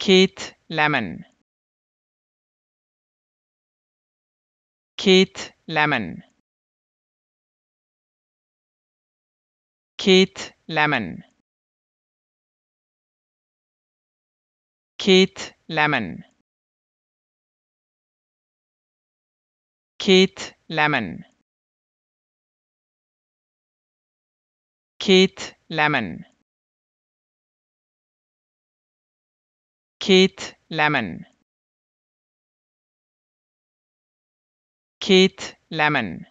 Kate Lemon. Kate Lemon. Kate Lemon. Kate Lemon. Kate Lemon. Kate Lemon. Kate Lemon. Kate Lemon.